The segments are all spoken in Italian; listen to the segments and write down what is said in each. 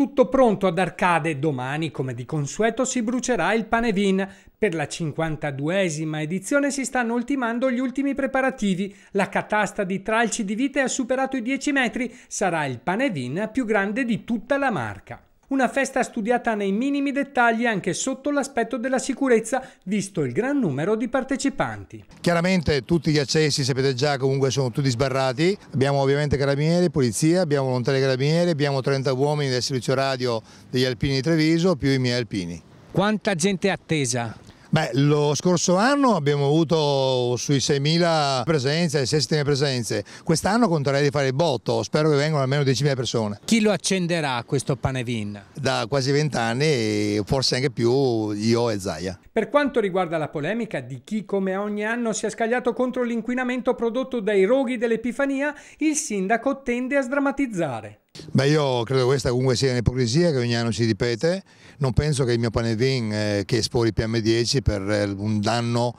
Tutto pronto ad Arcade, domani come di consueto si brucerà il Panevin. Per la 52esima edizione si stanno ultimando gli ultimi preparativi. La catasta di tralci di vite ha superato i 10 metri, sarà il Panevin più grande di tutta la marca. Una festa studiata nei minimi dettagli anche sotto l'aspetto della sicurezza, visto il gran numero di partecipanti. Chiaramente tutti gli accessi, sapete già, comunque sono tutti sbarrati. Abbiamo ovviamente carabinieri, polizia, abbiamo volontari carabinieri, abbiamo 30 uomini del servizio radio degli alpini di Treviso più i miei alpini. Quanta gente attesa? Beh, lo scorso anno abbiamo avuto sui 6.000 presenze, 6.000 presenze. Quest'anno conterei di fare il botto, spero che vengano almeno 10.000 persone. Chi lo accenderà questo panevin? Da quasi 20 anni, forse anche più, io e Zaia. Per quanto riguarda la polemica di chi come ogni anno si è scagliato contro l'inquinamento prodotto dai roghi dell'Epifania, il sindaco tende a sdrammatizzare. Beh, io credo che questa comunque sia un'ipocrisia che ogni anno si ripete. Non penso che il mio panevin eh, che espori PM10 per eh, un danno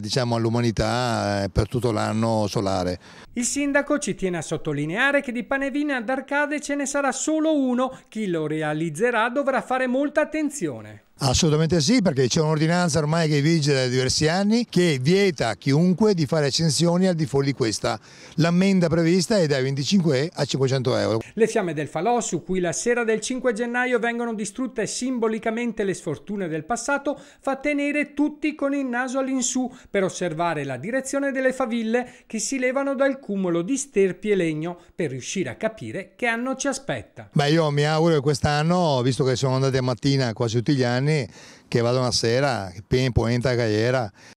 diciamo, all'umanità diciamo, all eh, per tutto l'anno solare. Il sindaco ci tiene a sottolineare che di panevin ad Arcade ce ne sarà solo uno. Chi lo realizzerà dovrà fare molta attenzione. Assolutamente sì, perché c'è un'ordinanza ormai che vige da diversi anni che vieta a chiunque di fare accensioni al di fuori di questa. L'ammenda prevista è dai 25 a 500 euro. Le fiamme del falò, su cui la sera del 5 gennaio vengono distrutte simbolicamente le sfortune del passato, fa tenere tutti con il naso all'insù per osservare la direzione delle faville che si levano dal cumulo di sterpi e legno per riuscire a capire che anno ci aspetta. Beh, io mi auguro che quest'anno, visto che sono andati a mattina quasi tutti gli anni, anni che vado una sera, pien, poenta, gaiera,